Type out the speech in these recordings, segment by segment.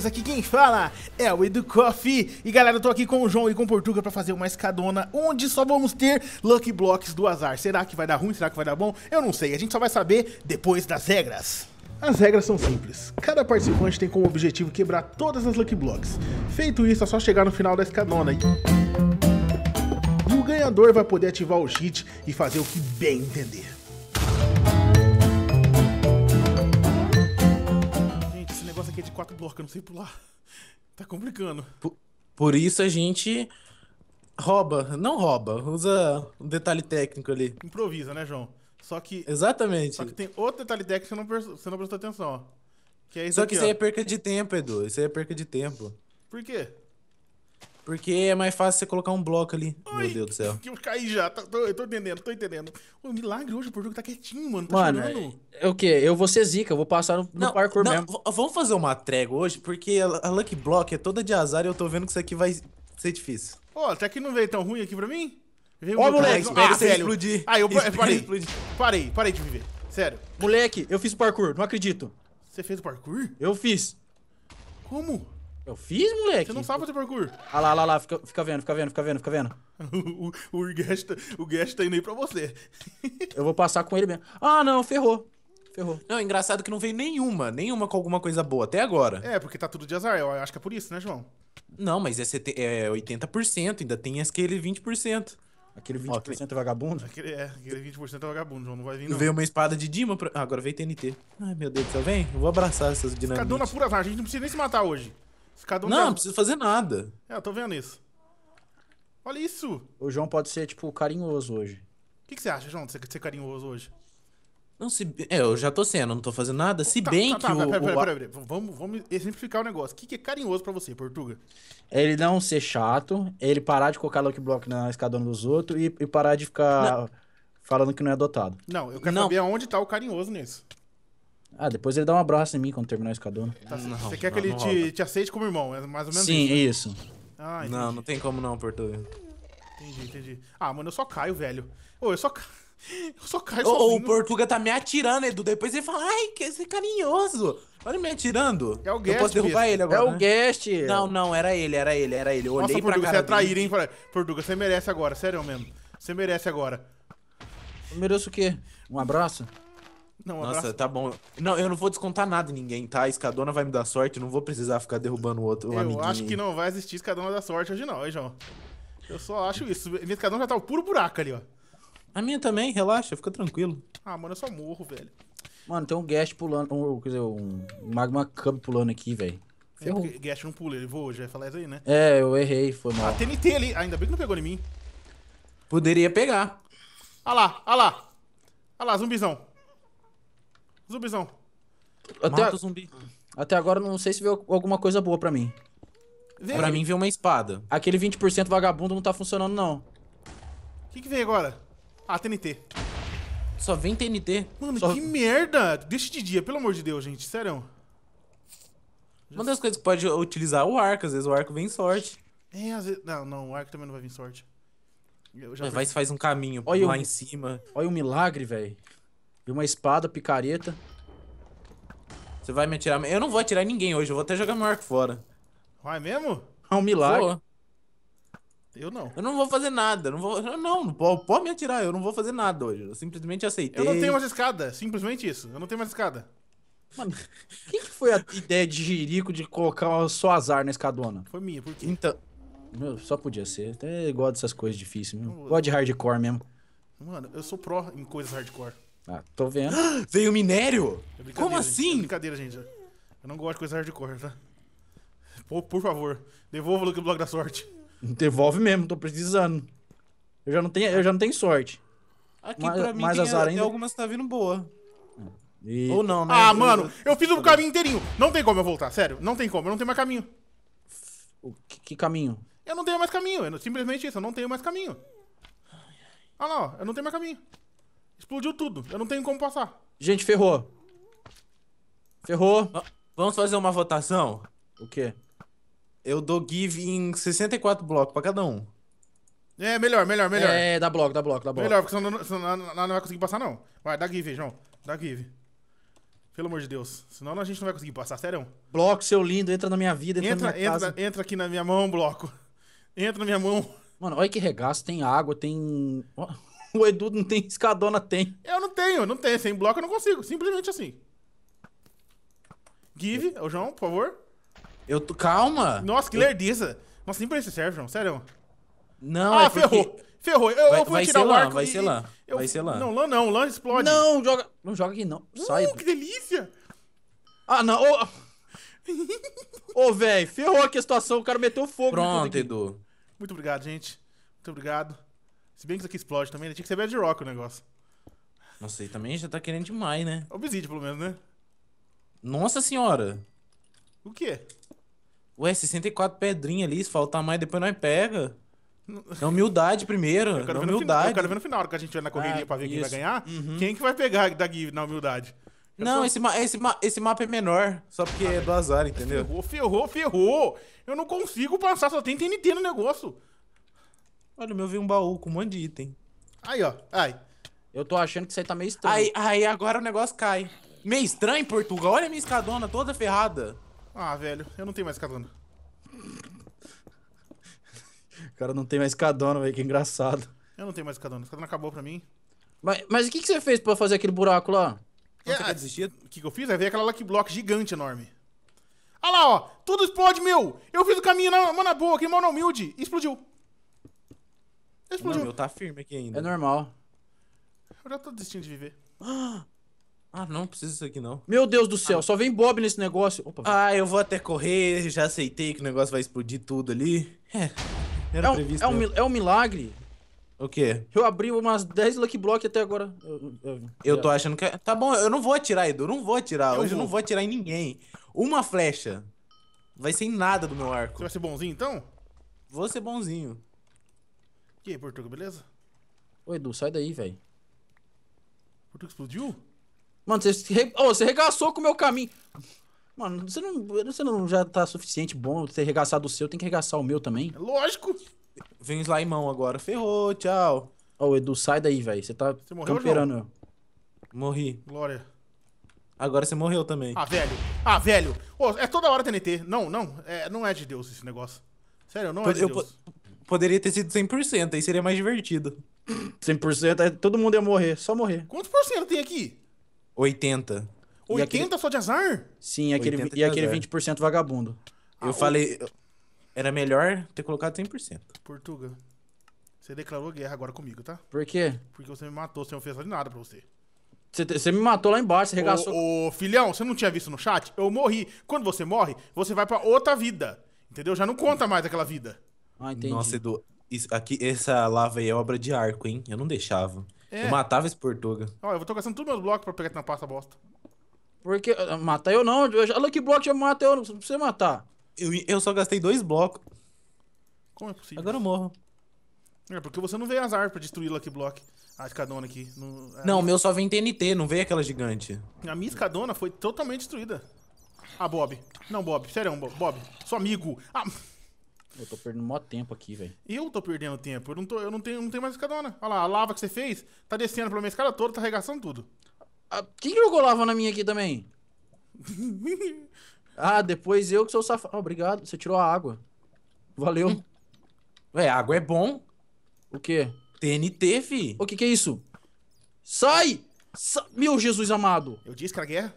Manos, aqui quem fala é o Edu Coffee. E galera, eu tô aqui com o João e com o Portuga pra fazer uma escadona onde só vamos ter Lucky Blocks do azar. Será que vai dar ruim? Será que vai dar bom? Eu não sei, a gente só vai saber depois das regras. As regras são simples. Cada participante tem como objetivo quebrar todas as Lucky Blocks. Feito isso, é só chegar no final da escadona e... O ganhador vai poder ativar o cheat e fazer o que bem entender. quatro blocos, eu não sei pular. Tá complicando. Por, por isso a gente rouba, não rouba, usa um detalhe técnico ali. Improvisa, né, João? Só que. Exatamente. Só que tem outro detalhe técnico que você não, prestou, você não prestou atenção, ó. Que é isso Só aqui, que isso aí é perca de tempo, Edu. Isso aí é perca de tempo. Por quê? Porque é mais fácil você colocar um bloco ali. Ai, Meu Deus do céu. Eu caí já, tô, tô, tô entendendo, tô entendendo. O milagre hoje, o jogo tá quietinho, mano. Tá mano, é, é o quê? Eu vou ser zica, eu vou passar no, não, no parkour não, mesmo. Vamos fazer uma trégua hoje, porque a, a Lucky Block é toda de azar e eu tô vendo que isso aqui vai ser difícil. Ó, oh, até que não veio tão ruim aqui pra mim? Veio Ó, oh, moleque, espera ah, você explodir. Aí ah, eu parei, parei, parei de viver. Sério. Moleque, eu fiz o parkour, não acredito. Você fez o parkour? Eu fiz. Como? Eu fiz, moleque. Você não sabe fazer parkour. Ah lá, lá, lá. Fica, fica vendo, fica vendo, fica vendo, fica vendo. o, o, o Gash tá, o tá indo aí pra você. eu vou passar com ele mesmo. Ah, não, ferrou. Ferrou. Não, é engraçado que não veio nenhuma, nenhuma com alguma coisa boa até agora. É, porque tá tudo de azar, eu acho que é por isso, né, João? Não, mas é, 70, é 80%, ainda tem aquele 20%. Aquele 20% Ó, é vagabundo? Aquele, é, aquele 20% é vagabundo, João, não vai vir não. Veio uma espada de Dima, pra... ah, agora veio TNT. Ai, meu Deus do céu, vem, eu vou abraçar essas dinâmicas. Cadê na pura a gente não precisa nem se matar hoje. Cada um não, não precisa fazer nada. É, eu tô vendo isso. Olha isso! O João pode ser, tipo, carinhoso hoje. O que, que, você acha, João, de ser, ser carinhoso hoje? Não, se. É, eu já tô sendo, não tô fazendo nada. Se tá, bem tá, tá que tá, o. Pera, pera, pera, pera, Vamos, vamos exemplificar o negócio. O que, que é carinhoso pra você, Portuga? É ele não ser chato, ele parar de colocar Lucky Block na escadona dos outros e, e parar de ficar não. falando que não é adotado. Não, eu quero não. saber aonde tá o carinhoso nisso. Ah, depois ele dá um abraço em mim quando terminar isso com a dona. Tá, não, você quer não, que ele te, te, aceite como irmão, é mais ou menos Sim, isso. Né? isso. Ah, não, não tem como não, Portugal. Entendi, entendi. Ah, mano, eu só caio, velho. Ô, eu só caio. Eu só caio Ô, sozinho. o Portuga tá me atirando, Edu. Depois ele fala, ai, que você é carinhoso. Olha me atirando. É o Guest. Eu posso derrubar ele agora. É o né? Guest. Não, não, era ele, era ele, era ele. Eu Nossa, olhei Portuga, pra cara você é traíra, hein? Portuga, você merece agora, sério mesmo. Você merece agora. Eu mereço o quê? Um abraço? Não, um Nossa, abraço. tá bom. Não, eu não vou descontar nada em ninguém, tá? A escadona vai me dar sorte, não vou precisar ficar derrubando o outro eu amiguinho. Eu acho que não vai existir escadona da sorte hoje não, hein, João? Eu só acho isso. Minha escadona já tá o puro buraco ali, ó. A minha também, relaxa, fica tranquilo. Ah, mano, eu só morro, velho. Mano, tem um guest pulando, um, quer dizer, um magma cam pulando aqui, velho. Ferrou. É, guest não pula, ele voa, já ia falar isso aí, né? É, eu errei, foi mal. A ah, TNT ali, ainda bem que não pegou em mim. Poderia pegar. Ah lá, ah lá. Ah lá, zumbizão. Zumbizão. Até, Mata o zumbi. Até agora não sei se veio alguma coisa boa pra mim. Vem. Pra mim veio uma espada. Aquele 20% vagabundo não tá funcionando, não. O que, que vem agora? Ah, TNT. Só vem TNT. Mano, Só... que merda! Deixa de dia, pelo amor de Deus, gente. Sério. Uma das coisas que pode utilizar é o arco. Às vezes o arco vem sorte. É, às vezes... Não, não. O arco também não vai vir sorte. Eu já Mas vai se faz um caminho olha lá o... em cima. Olha o milagre, velho. E uma espada, picareta. Você vai me atirar. Eu não vou atirar ninguém hoje, eu vou até jogar meu arco fora. Vai mesmo? É um milagre. Eu não. Eu não vou fazer nada. Não vou, não, não pode, pode me atirar. Eu não vou fazer nada hoje. Eu simplesmente aceitei. Eu não tenho mais escada. Simplesmente isso. Eu não tenho mais escada. Mano, quem que foi a ideia de Jerico de colocar só azar na escadona? Foi minha, por quê? Então. Meu, só podia ser. Até gosto dessas coisas difíceis mesmo. Gosto de hardcore mesmo. Mano, eu sou pró em coisas hardcore. Ah, tô vendo. Veio minério? É Como é assim? Gente, é brincadeira, gente. Eu não gosto de coisa hardcore, tá? Por, por favor, devolva o bloco da sorte. Devolve mesmo, tô precisando. Eu já não tenho, eu já não tenho sorte. Aqui mas, pra mim mais tem, azar ainda... tem algumas que tá vindo boa. Eita. Ou não, né? Ah, eu, mano, eu fiz o caminho inteirinho. Não tem como eu voltar, sério. Não tem como, eu não tenho mais caminho. O que, que caminho? Eu não tenho mais caminho, eu, simplesmente isso, eu não tenho mais caminho. Olha ah, lá, eu não tenho mais caminho. Explodiu tudo. Eu não tenho como passar. Gente, ferrou. Ferrou. Ah, vamos fazer uma votação? O quê? Eu dou give em 64 blocos pra cada um. É, melhor, melhor, melhor. É, dá bloco, dá bloco, dá bloco. Melhor, porque senão, senão não, não vai conseguir passar, não. Vai, dá give, João. Dá give. Pelo amor de Deus. Senão a gente não vai conseguir passar, sério. Bloco, seu lindo, entra na minha vida, entra, entra na minha entra, casa. Entra aqui na minha mão, bloco. Entra na minha mão. Mano, olha que regaço. Tem água, tem... Oh. o Edu não tem escadona, tem. Eu não tenho, não tenho. Sem bloco eu não consigo. Simplesmente assim. Give, ô João, por favor. Eu tô... Calma. Nossa, que eu... lerdiza. Nossa, nem pra isso serve, João. Sério. Não, Ah, é ferrou. Porque... Ferrou. Eu, vai, eu fui tirar o arco Vai e, ser lá, eu... vai ser lá. Não, lã não. Lã explode. Não, joga... Não joga aqui, não. Uh, Sai. que delícia. Ah, não. Ô, oh... velho, ferrou aqui a situação. O cara meteu fogo. Pronto, Edu. Muito obrigado, gente. Muito obrigado. Se bem que isso aqui explode também, né? tinha que ser Bad Rock o negócio. Nossa, e também já tá querendo demais, né? É Obsidian, pelo menos, né? Nossa senhora! O quê? Ué, 64 pedrinhas ali, se faltar mais, depois nós pega. É humildade primeiro. Eu quero, é humildade. Final, eu quero ver no final, que a gente vai na correria ah, pra ver isso. quem vai ganhar. Uhum. Quem que vai pegar da Give na humildade? Eu não, esse, ma esse, ma esse mapa é menor, só porque ah, é do azar, entendeu? Ferrou, ferrou, ferrou. Eu não consigo passar, só tem TNT no negócio. Olha, o meu veio um baú com um monte de item. Aí, ó. Aí. Eu tô achando que isso aí tá meio estranho. Aí, aí agora o negócio cai. Meio estranho, Portugal. Olha a minha escadona toda ferrada. Ah, velho, eu não tenho mais escadona. o cara não tem mais escadona, velho. Que engraçado. Eu não tenho mais escadona. A escadona acabou pra mim. Mas, mas o que, que você fez pra fazer aquele buraco lá? É, você desistir? O que, que eu fiz? Aí veio aquela Lucky Block gigante enorme. Olha ah lá, ó. Tudo explode, meu. Eu fiz o caminho na, na boa, aqui, na humilde. E explodiu. Esse Não, meu tá firme aqui ainda. É normal. Eu já tô desistindo de viver. Ah, não precisa disso aqui, não. Meu Deus do céu, ah. só vem Bob nesse negócio. Opa, ah, eu vou até correr, já aceitei que o negócio vai explodir tudo ali. É, era é um, previsto. É um, né? é um milagre. O quê? Eu abri umas 10 Lucky Block até agora. Eu, eu, eu tô achando que... É- tá bom, eu não vou atirar, Edu, eu não vou atirar. Eu Hoje vou. eu não vou atirar em ninguém. Uma flecha vai ser em nada do meu arco. Você vai ser bonzinho, então? Vou ser bonzinho. E aí, Portuga, beleza? Ô, Edu, sai daí, velho. Portuga explodiu? Mano, você, re... oh, você regaçou com o meu caminho. Mano, você não, você não já tá suficiente bom ter regaçado o seu, tem que regaçar o meu também. É lógico! Vem slimeão agora. Ferrou, tchau. Ô, oh, Edu, sai daí, velho. Você tá você morreu, camperando. Morri. Glória. Agora você morreu também. Ah, velho. Ah, velho. Oh, é toda hora TNT. Não, não. É, não é de Deus esse negócio. Sério, não é eu, de Deus poderia ter sido 100%, aí seria mais divertido. 100% é todo mundo ia morrer, só morrer. Quantos por cento tem aqui? 80. 80 aquele... só de azar? Sim, aquele, e aquele 20% vagabundo. Ah, eu falei, era melhor ter colocado 100%. Portuga, você declarou guerra agora comigo, tá? Por quê? Porque você me matou, você não fez nada pra você. Você, você me matou lá embaixo, você regaçou. Ô, ô, filhão, você não tinha visto no chat? Eu morri. Quando você morre, você vai pra outra vida. Entendeu? Já não conta mais aquela vida. Ah, entendi. Nossa, Edu, isso, aqui, essa lava aí é obra de arco, hein? Eu não deixava. É. Eu matava esse Portuga. Ó, eu tô gastando todos meus blocos pra pegar na pasta bosta. Porque. Ah, matar eu não. Eu já, Lucky Block já mata eu, não precisa matar. Eu, eu só gastei dois blocos. Como é possível? Agora eu morro. É, porque você não veio as armas pra destruir Lucky Block. A escadona aqui. No, a é, não, o meu só vem TNT, não veio aquela gigante. A minha escadona foi totalmente destruída. Ah, Bob. Não, Bob. Sério, Bob. Seu amigo. Ah. Eu tô perdendo mó tempo aqui, velho. Eu tô perdendo tempo. Eu não, tô, eu não, tenho, não tenho mais escadona. Olha lá, a lava que você fez tá descendo pela minha escada toda, tá arregaçando tudo. Ah, quem jogou lava na minha aqui também? ah, depois eu que sou safado. Ah, obrigado, você tirou a água. Valeu. Ué, água é bom. O quê? TNT, fi. O que que é isso? Sai! Sa Meu Jesus amado! Eu disse que era guerra?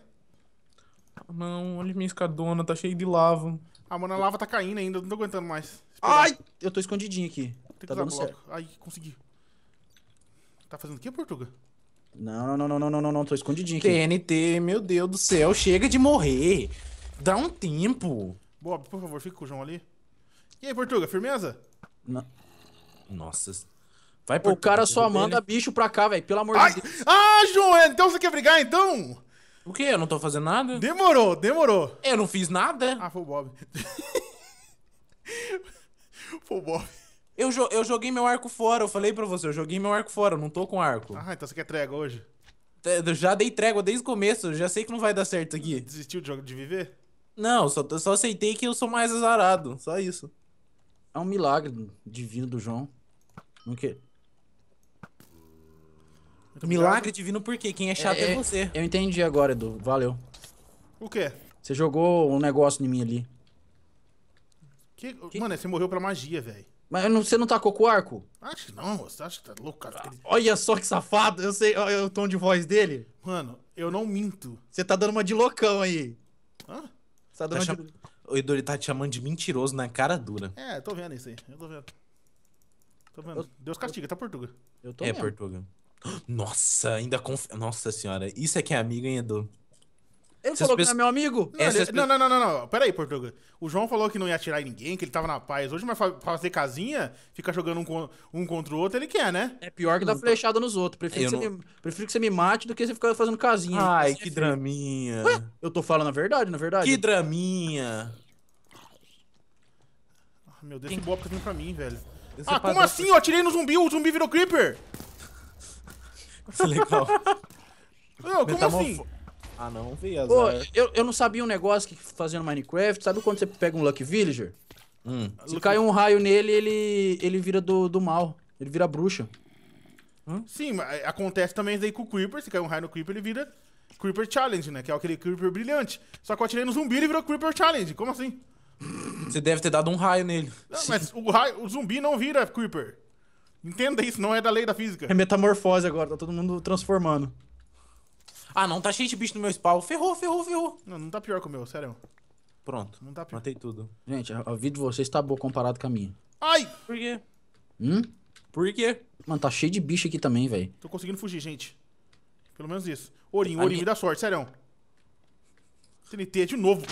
Não, olha minha escadona, tá cheia de lava. A mana lava tá caindo ainda, não tô aguentando mais. Ai! Eu tô escondidinho aqui. Tem tá dando bloco. certo. Ai, consegui. Tá fazendo o que, Portuga? Não, não, não, não, não, não, não, tô escondidinho aqui. TNT, meu Deus do céu, chega de morrer. Dá um tempo. Bob, por favor, fica com o João ali. E aí, Portuga, firmeza? Não. Nossa. Vai, Portuga. O cara só manda né? bicho pra cá, velho, pelo amor Ai. de Deus. Ah, João, então você quer brigar, então? O que? Eu não tô fazendo nada? Demorou, demorou. Eu não fiz nada. Ah, foi o Bob. foi o Bob. Eu, jo eu joguei meu arco fora, eu falei pra você, eu joguei meu arco fora, eu não tô com arco. Ah, então você quer trégua hoje? Eu já dei trégua desde o começo, já sei que não vai dar certo aqui. Desistiu de, de viver? Não, só, só aceitei que eu sou mais azarado, só isso. É um milagre divino do João. Não que... Milagre divino por quê? Quem é chato é, é você. Eu entendi agora, Edu. Valeu. O quê? Você jogou um negócio em mim ali. Que... Que... Mano, você morreu pra magia, velho. Mas você não tacou com o arco? Acho que não, você acha que tá louco, cara. Olha só que safado, eu sei olha o tom de voz dele. Mano, eu não minto. Você tá dando uma de loucão aí. Hã? Você tá, tá dando tá uma cham... de... O Edu tá te chamando de mentiroso na cara dura. É, tô vendo isso aí, eu tô vendo. Tô vendo. Eu... Deus castiga, tá Portuga. Eu tô É, mesmo. Portuga. Nossa, ainda confia. Nossa senhora, isso é que é amigo, hein, Edu? Ele Essas falou que não é meu amigo? Não, ele, não, não, não, não, não. Pera aí, Portuga. O João falou que não ia atirar em ninguém, que ele tava na paz. Hoje, mas fazer casinha, ficar jogando um, con um contra o outro, ele quer, né? É pior que dar flechada nos outros. Prefiro, que, não... você me... Prefiro que você me mate do que você ficar fazendo casinha. Ai, é que draminha. Ué, eu tô falando a verdade, na verdade. Que draminha. Ah, meu Deus, que boa apresentação pra mim, velho. Esse é ah, como assim? Eu atirei no zumbi, o zumbi virou creeper! Isso é legal. Não, Metamorfo... como assim? Ah, não, vi azar. Pô, eu, eu não sabia um negócio que fazendo Minecraft. Sabe quando você pega um Lucky Villager? Hum. Se cai um raio nele, ele, ele vira do, do mal. Ele vira bruxa. Hum? Sim, é, acontece também isso aí com o Creeper. Se cair um raio no Creeper, ele vira Creeper Challenge, né? Que é aquele Creeper brilhante. Só que eu atirei no zumbi, e virou Creeper Challenge. Como assim? Você deve ter dado um raio nele. Não, mas o, raio, o zumbi não vira Creeper. Entenda isso, não é da lei da física. É metamorfose agora, tá todo mundo transformando. Ah, não, tá cheio de bicho no meu spawn. Ferrou, ferrou, ferrou. Não, não tá pior que o meu, sério. Pronto. Não tá pior. Matei tudo. Gente, a, a vida de vocês tá boa comparado com a minha. Ai! Por quê? Hum? Por quê? Mano, tá cheio de bicho aqui também, velho. Tô conseguindo fugir, gente. Pelo menos isso. Ourinho, Ourinho, minha... me dá sorte, sério. TNT é de novo.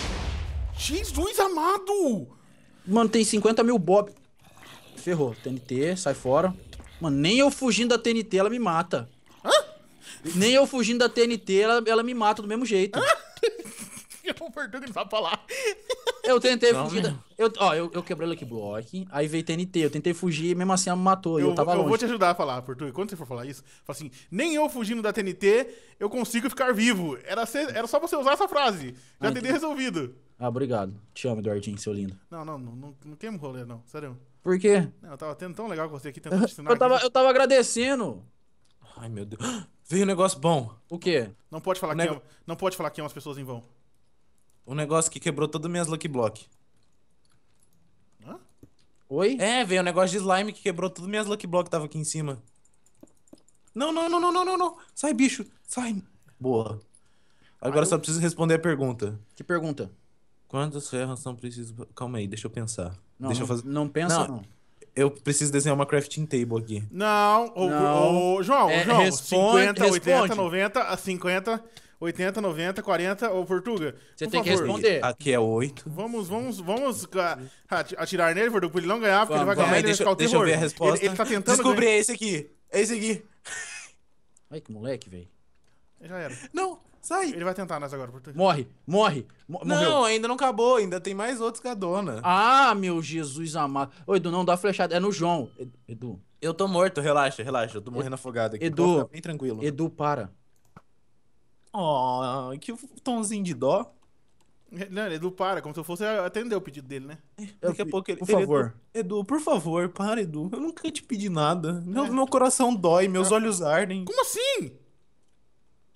Jesus amado! Mano, tem 50 mil bob ferrou. TNT, sai fora. Mano, nem eu fugindo da TNT, ela me mata. Hã? Nem eu fugindo da TNT, ela, ela me mata do mesmo jeito. eu não não sabe falar. Eu tentei não, fugir. Né? Da... Eu, ó, eu, eu quebrei o Lucky Block, aí veio TNT. Eu tentei fugir e mesmo assim ela me matou. Eu, eu tava eu longe. Eu vou te ajudar a falar, Fortuna. Quando você for falar isso, fala assim: nem eu fugindo da TNT, eu consigo ficar vivo. Era, ser, era só você usar essa frase. Já ah, teria resolvido. Ah, obrigado. Te amo, Eduardinho, seu lindo. Não, não, não, não, não queima o rolê, não. Sério. Por quê? Não, eu tava tendo tão legal com você aqui, tentando te ensinar. eu, tava, eu tava agradecendo. Ai, meu Deus. Veio um negócio bom. O quê? Não pode falar, o que, é, não pode falar que é umas pessoas em vão. O negócio que quebrou todas minhas Lucky Block. Hã? Oi? É, veio um negócio de slime que quebrou todas minhas Lucky Block que tava aqui em cima. Não, não, não, não, não, não, não. Sai, bicho. Sai. Boa. Agora Ai, ah, só preciso responder a pergunta. Que pergunta? Quantos ferros são precisos. Calma aí, deixa eu pensar. Não, deixa eu fazer... não pensa, não. não. Eu preciso desenhar uma crafting table aqui. Não, ou, não. ou João, é, João, responde, 50, responde. 80, 90, 50, 80, 90, 40, ô Portuga. Você tem favor. que responder. Aqui é 8. Vamos, vamos, vamos atirar nele, Portuga, pra ele não ganhar, porque vamos, ele vai ganhar e deixa, vai deixa eu ver a resposta. Ele, ele tá tentando Descobri, ganhar. é esse aqui. É esse aqui. Ai, que moleque, velho. Já era. Não, Sai. Ele vai tentar nós agora. Morre, morre. não, ainda não acabou, ainda tem mais outros dona. Ah, meu Jesus amado. Ô, Edu, não dá flechada. É no João. Edu. Eu tô morto, relaxa, relaxa. Eu tô morrendo afogado aqui. Edu. Bem tranquilo. Edu, para. Oh, que tonzinho de dó. Não, Edu, para, como se fosse atender o pedido dele, né? É, daqui a pouco ele. Por favor. Edu, Edu, por favor, para, Edu. Eu nunca te pedi nada. Meu, é. meu coração dói, meus é. olhos ardem. Como assim?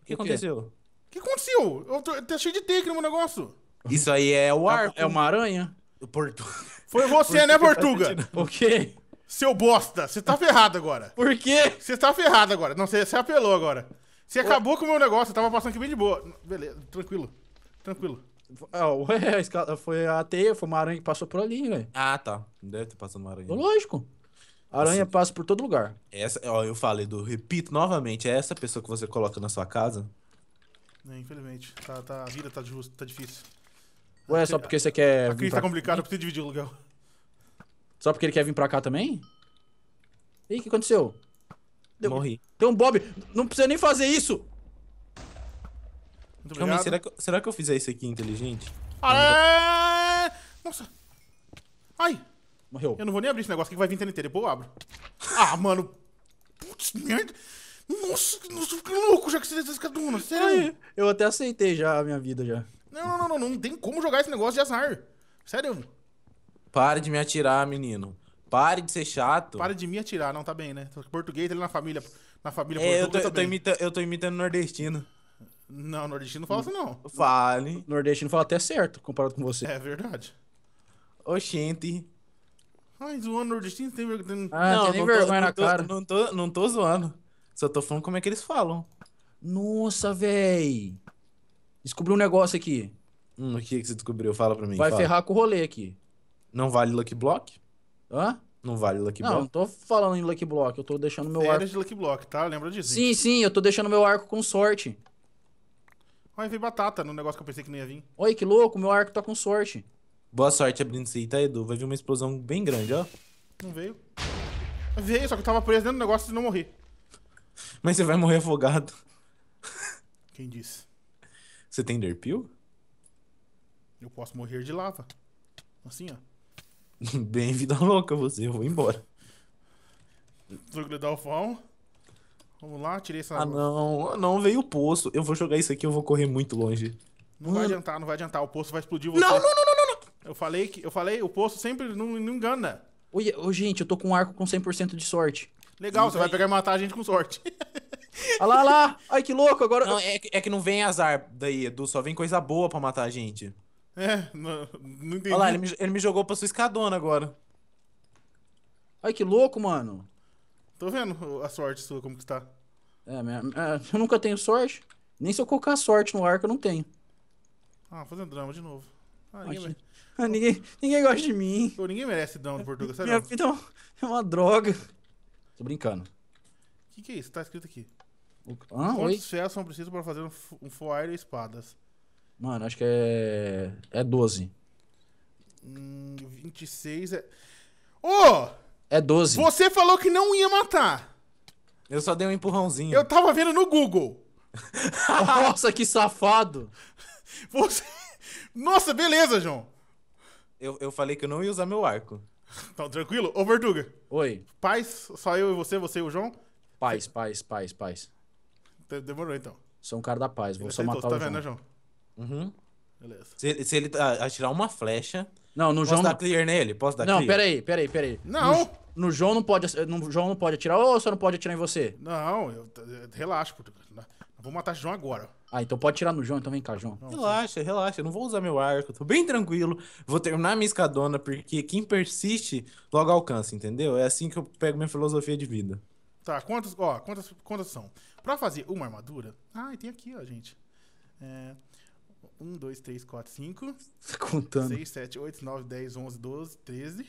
O que, aconteceu? que aconteceu? Eu tô, tá cheio de take no meu negócio. Isso aí é o é ar, é uma aranha? O Portu... Foi você, né, Portuga? o quê? Seu bosta, você tá ferrado agora. Por quê? Você tá ferrado agora. Não, você, você apelou agora. Você acabou com o meu negócio, eu tava passando aqui bem de boa. Beleza, tranquilo. Tranquilo. Ah, ué, foi a teia, foi uma aranha que passou por ali, velho. Ah, tá. Deve ter passado uma aranha. Lógico. Aranha assim. passa por todo lugar. Essa, ó, eu falei do, repito novamente, é essa pessoa que você coloca na sua casa é, infelizmente. Tá, tá, a vida tá, tá difícil. Ué, só porque você quer. A crise tá complicado complicada, eu preciso dividir o aluguel. Só porque ele quer vir pra cá também? Ih, o que aconteceu? Deu... Morri. Tem um Bob! Não precisa nem fazer isso! Muito Calma aí, será que, será que eu fizer isso aqui inteligente? Aê! Nossa! Ai! Morreu. Eu não vou nem abrir esse negócio que vai vir TNT, depois eu abro. Ah, mano! Putz, merda! Nossa, nossa que louco, já que você essa caduna, é sério. eu até aceitei já a minha vida já. Não, não, não, não, não tem como jogar esse negócio de azar. Sério. Pare de me atirar, menino. Pare de ser chato. Pare de me atirar, não, tá bem, né? Português, ele na família, na família é, eu tô, eu, tô imita, eu tô imitando nordestino. Não, nordestino não fala assim, não. Fale. Nordestino fala até certo, comparado com você. É verdade. Oxente. Ai, zoando nordestino, tem vergonha. Ah, não, tem não vergonha tô, na cara. Não tô, não tô, não tô zoando. Só tô falando como é que eles falam. Nossa, véi. Descobri um negócio aqui. Hum, o que, que você descobriu? Fala pra mim. Vai fala. ferrar com o rolê aqui. Não vale Lucky Block? Hã? Não vale Lucky não, Block? Não, não tô falando em Lucky Block. Eu tô deixando meu Férias arco... de Lucky Block, tá? Lembra disso? Sim, sim. Eu tô deixando meu arco com sorte. Olha, veio batata no negócio que eu pensei que não ia vir. Oi, que louco. Meu arco tá com sorte. Boa sorte abrindo isso aí, tá, Edu? Vai vir uma explosão bem grande, ó. Não veio. Veio, só que eu tava preso dentro do negócio e não morri. Mas você vai morrer afogado. Quem disse? Você tem derpil? Eu posso morrer de lava. Assim, ó. Bem vida louca você, eu vou embora. Troglodalfão. Vamos lá, tirei essa... Ah, não. Ah, não, veio o poço. Eu vou jogar isso aqui, eu vou correr muito longe. Não Mano. vai ah. adiantar, não vai adiantar. O poço vai explodir você. Não, não, não, não, não. Eu falei, que, eu falei, o poço sempre não, não engana. Oi, oh, gente, eu tô com um arco com 100% de sorte. Legal, você vai pegar e matar a gente com sorte. Olha lá, olha lá. Ai, que louco. Agora. Não, é, que- é que não vem azar daí, Edu. Só vem coisa boa pra matar a gente. É, não, não entendi. Olha lá, ele me, ele me jogou pra sua escadona agora. Ai, que louco, mano. Tô vendo a sorte sua, como que tá. É, minha- eu nunca tenho sorte. Nem se eu colocar sorte no ar que eu não tenho. Ah, fazendo drama de novo. Ah, ninguém, Ah, Ninguém, ninguém gosta de mim. Pô, ninguém merece drama do Portugal, sério. Minha vida é uma, é uma droga. Tô brincando. O que, que é isso? Tá escrito aqui. O... Ah, Quantos ferros são precisos para fazer um foire e espadas? Mano, acho que é. É 12. Hum, 26 é. Ô! Oh! É 12. Você falou que não ia matar! Eu só dei um empurrãozinho. Eu tava vendo no Google. Nossa, que safado! Você. Nossa, beleza, João! Eu, eu falei que eu não ia usar meu arco. Tá tranquilo? Ô, Verduga. Oi. Paz, só eu e você, você e o João? Paz, paz, paz, paz. Demorou, então. Sou um cara da paz, vou ele só matar você tá o vendo, né, João. Né, João? Uhum. Beleza. Se, se ele ah, atirar uma flecha... Não, no Posso João... Posso dar clear nele? Posso dar não, clear? Não, peraí, peraí, peraí. Não! No... No João não pode, no João não pode atirar ou o senhor não pode atirar em você? Não, eu, eu relaxa. Vou matar o João agora. Ah, então pode atirar no João, então vem cá, João. Relaxa, relaxa. Eu não vou usar meu arco, tô bem tranquilo. Vou terminar minha escadona, porque quem persiste logo alcança, entendeu? É assim que eu pego minha filosofia de vida. Tá, quantos, ó, quantas, quantas são? Pra fazer uma armadura. Ah, e tem aqui, ó, gente. É. 1, 2, 3, 4, 5. Contando. 6, 7, 8, 9, 10, 11, 12, 13.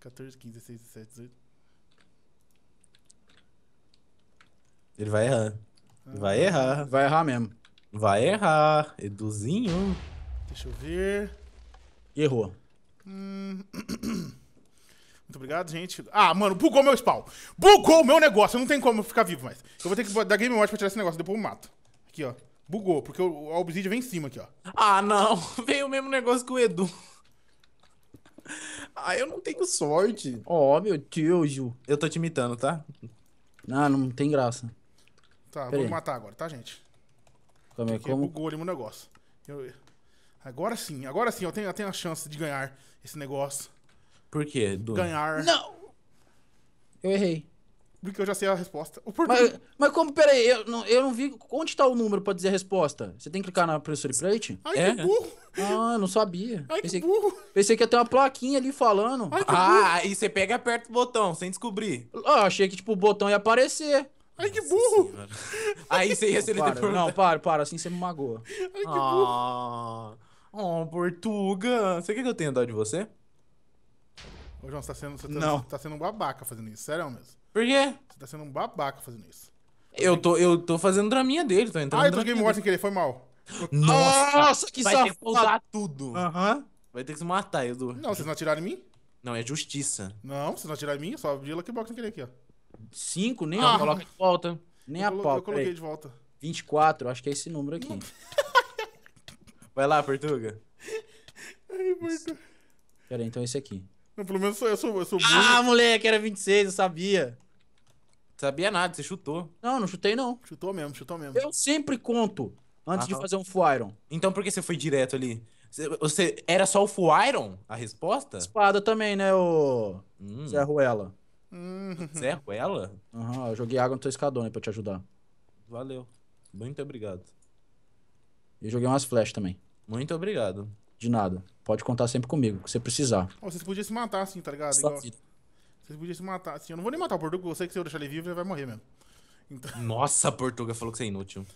14, 15, 16, 17, 18. Ele vai errar. Ah, vai errar. Vai errar mesmo. Vai errar. Eduzinho. Deixa eu ver. Errou. Hum. Muito obrigado, gente. Ah, mano, bugou meu spawn. Bugou o meu negócio. Não tem como eu ficar vivo mais. Eu vou ter que dar Game Watch pra tirar esse negócio, depois eu mato. Aqui, ó. Bugou, porque o, obsidian vem em cima aqui, ó. Ah, não. Veio o mesmo negócio que o Edu. Ah, eu não tenho sorte. Oh, meu Deus. Eu tô te imitando, tá? Não, ah, não tem graça. Tá, Pera vou aí. matar agora, tá, gente? Como é que bugou ali meu negócio. Eu... Agora sim, agora sim, eu tenho, eu tenho a chance de ganhar esse negócio. Por quê? Do... Ganhar. Não! Eu errei. Porque eu já sei a resposta. Mas, mas como? Peraí, eu não, eu não vi. Onde está o número para dizer a resposta? Você tem que clicar na pressure plate? Ai, é? que burro! Ah, eu não sabia. Ai, pensei que burro! Que, pensei que ia ter uma plaquinha ali falando. Ai, ah, e você pega e aperta o botão, sem descobrir. Ah, achei que, tipo, o botão ia aparecer. Ai, que burro! aí você ia ser para, Não, para, para, assim você me magoa. Ai, que ah, burro! Oh, Portuga! Você quer que eu tenha dó de você? Ô, João, você tá sendo, você tá, não. Tá sendo um babaca fazendo isso, sério mesmo. Por quê? Você tá sendo um babaca fazendo isso. Eu tô, eu tô fazendo draminha dele, tô entrando. Ah, eu tô Game Watch sem querer, foi mal. Nossa, Nossa que vai safado. ter que usar tudo. Aham. Vai ter que se matar, Edu. Não, vocês não atiraram em mim? Não, é justiça. Não, vocês não atiraram em mim, só abri o Lucky Box sem querer aqui, ó. Cinco, nem Ah. a coloca de volta. Nem eu a colo- Eu coloquei de volta. 24, acho que é esse número aqui. Vai lá, Portuga. Ai, Pera aí, então é esse aqui. Não, pelo menos eu sou, eu sou ah, burro. Ah, moleque, era 26, eu sabia. Sabia nada, você chutou. Não, não chutei não. Chutou mesmo, chutou mesmo. Eu sempre conto antes de fazer um full iron. Então por que você foi direto ali? Você era só o full iron a resposta? Espada também, né, o hum. Zé Ruela. Hum. Zé Ruela? Aham, uhum, eu joguei água no teu escadão aí pra te ajudar. Valeu. Muito obrigado. E joguei umas flechas também. Muito obrigado. De nada. Pode contar sempre comigo, que você precisar. Oh, podia se matar assim, tá ligado? Igual... Você podia se matar. Assim, eu não vou nem matar o Portuga, eu sei que se eu deixar ele vivo, ele vai morrer mesmo. Então... Nossa, Portuga falou que você é inútil.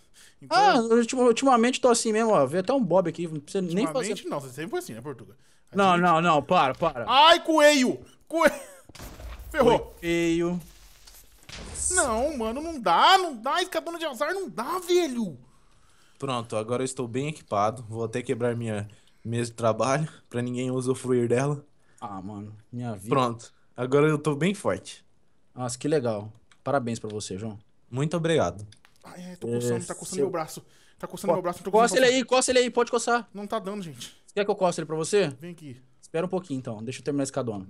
Então, ah, ultimamente tô assim mesmo, ó. Veio até um Bob aqui, não precisa nem fazer. não, você sempre foi assim, né, Portuga? não, não, não, para, para. Ai, coelho! Coelho! Ferrou. Coelho. Não, mano, não dá, não dá. Escadona de azar não dá, velho. Pronto, agora eu estou bem equipado. Vou até quebrar minha mesa de trabalho pra ninguém usufruir dela. Ah, mano, minha vida. Pronto. Agora eu tô bem forte. Nossa, que legal. Parabéns pra você, João. Muito obrigado. Ai, ai, tô coçando, Esse... É, tá coçando meu braço. Tá coçando Co meu braço, não tô Coça ele aí, coça ele aí, pode coçar. Não tá dando, gente. Você quer que eu coça ele pra você? Vem aqui. Espera um pouquinho, então. Deixa eu terminar esse cadona.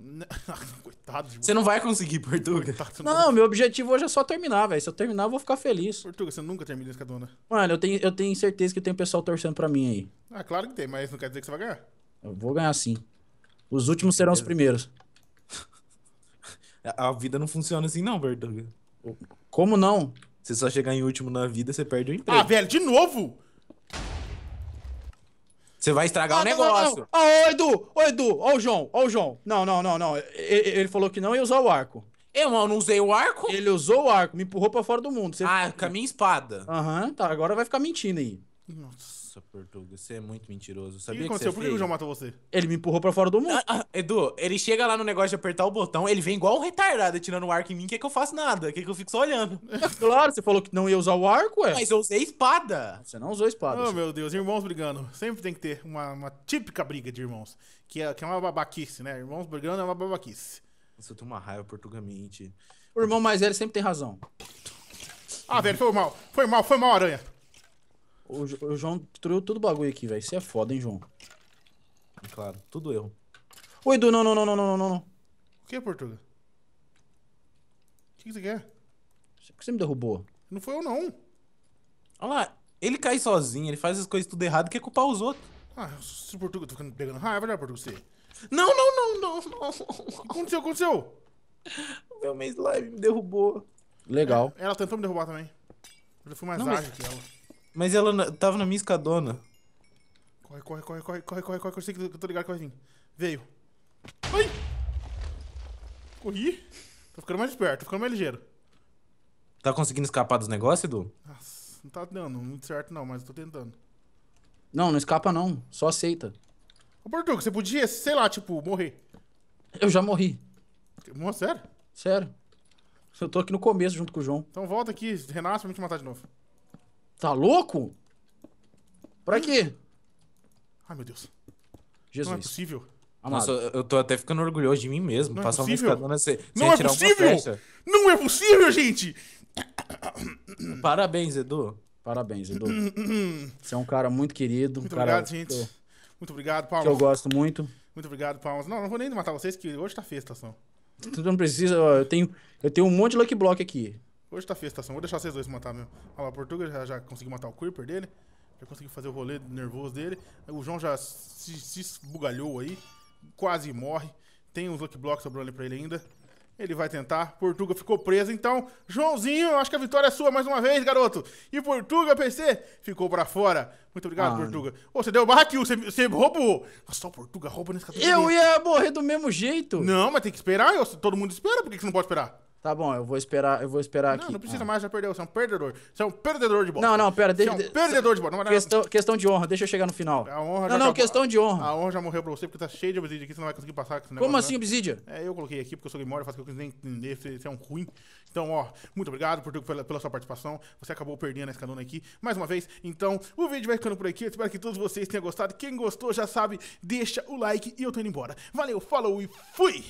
Coitado de você. Você não vai conseguir, Portuga. Coitado, não, meu objetivo hoje é só terminar, velho. Se eu terminar, eu vou ficar feliz. Portuga, você nunca termina esse cadona. Mano, eu tenho, eu tenho certeza que tem pessoal torcendo pra mim aí. Ah, claro que tem, mas não quer dizer que você vai ganhar. Eu vou ganhar sim. Os últimos serão os primeiros. A vida não funciona assim, não, Verduga. Como não? você só chegar em último na vida, você perde o emprego. Ah, velho, de novo? Você vai estragar ah, o negócio. Não, não. Ah, ô, Edu, ô, Edu, ô o João, ô o João. Não, não, não, não. Ele, ele falou que não ia usar o arco. Eu não usei o arco? Ele usou o arco, me empurrou pra fora do mundo. Você... Ah, com a minha espada. Aham, uhum, tá. Agora vai ficar mentindo aí. Nossa. Nossa, Portuga, você é muito mentiroso. Sabia o que aconteceu? Por que o João matou você? Ele me empurrou pra fora do mundo. Ah, ah, Edu, ele chega lá no negócio de apertar o botão, ele vem igual um retardado tirando o arco em mim, que é que eu faço nada, que é que eu fico só olhando. claro, você falou que não ia usar o arco, ué. Mas eu usei espada. Você não usou espada. Oh, meu Deus, irmãos brigando. Sempre tem que ter uma, uma típica briga de irmãos, que é, que é uma babaquice, né? Irmãos brigando é uma babaquice. Nossa, eu tenho uma raiva portugamente. O irmão mais velho sempre tem razão. Ah, velho, foi mal. Foi mal, foi mal, Aranha. O, o João destruiu tudo o bagulho aqui, velho. Você é foda, hein, João? Claro, tudo erro. Oi, Edu, não, não, não, não, não, não, não. O que, Portuga? O que, que você quer? É Por que você me derrubou? Não foi eu, não. Olha lá, ele cai sozinho, ele faz as coisas tudo errado, quer culpar os outros. Ah, o Portuga, tô tá ficando pegando raiva, né, Portuga? Você? Não, não, não, não, não. O que aconteceu, aconteceu? Meu mês live me derrubou. É, Legal. É, ela tentou me derrubar também. Eu fui mais não, ágil mas... que ela. Mas ela na... tava na minha escadona. Corre, corre, corre, corre, corre, corre, corre, eu sei que eu tô ligado que vai vir. Veio. Ai! Corri. Tô tá ficando mais esperto, tô tá ficando mais ligeiro. Tá conseguindo escapar dos negócios, Edu? Nossa, não tá dando muito certo não, mas eu tentando. Não, não escapa não. Só aceita. Ô, Portuga, você podia, sei lá, tipo, morrer. Eu já morri. Morreu, sério? Sério. Eu tô aqui no começo junto com o João. Então volta aqui, renasce pra me matar de novo. Tá louco? Pra quê? Ai, meu Deus. Jesus. Não é possível. Amado. Nossa, eu tô até ficando orgulhoso de mim mesmo. Não Passar é possível sem, sem Não é possível! Não é possível, gente! Parabéns, Edu. Parabéns, Edu. Você é um cara muito querido. Muito um cara obrigado, gente. Eu... Muito obrigado, Paulo. Que eu gosto muito. Muito obrigado, Palmas. Não, não vou nem matar vocês, que hoje tá festa só. Tu não precisa, eu tenho, eu tenho um monte de lucky block aqui. Hoje tá festa, a Vou deixar vocês dois matar mesmo. Olha lá, o Portuga já, já conseguiu matar o Creeper dele. Já conseguiu fazer o rolê nervoso dele. O João já se, se esbugalhou aí. Quase morre. Tem uns Lucky Blocks sobrando ali pra ele ainda. Ele vai tentar. Portuga ficou preso. Então, Joãozinho, acho que a vitória é sua mais uma vez, garoto. E Portuga, PC, ficou pra fora. Muito obrigado, ah, Portuga. Ô, você deu barra kill, você, você roubou. Só Portuga rouba nesse capítulo. Eu ia morrer do mesmo jeito. Não, mas tem que esperar. Eu, todo mundo espera. Por que você não pode esperar? Tá bom, eu vou esperar, eu vou esperar não, aqui. Não, precisa ah. mais, já perdeu. Você é um perdedor. Você é um perdedor de bola. Não, não, pera. Deixa, você é um perdedor de bola. Não, questão, questão de honra, deixa eu chegar no final. A honra não, não, acabou. questão de honra. A honra já morreu pra você porque tá cheio de obsidia aqui, você não vai conseguir passar com esse negócio. Como assim, né? obsidia? É, eu coloquei aqui porque eu sou memória, faço que eu quiser entender, você, você é um ruim. Então, ó, muito obrigado por, pela, pela sua participação. Você acabou perdendo a escadona aqui mais uma vez. Então, o vídeo vai ficando por aqui. Eu espero que todos vocês tenham gostado. Quem gostou já sabe, deixa o like e eu tô indo embora. Valeu, falou e fui!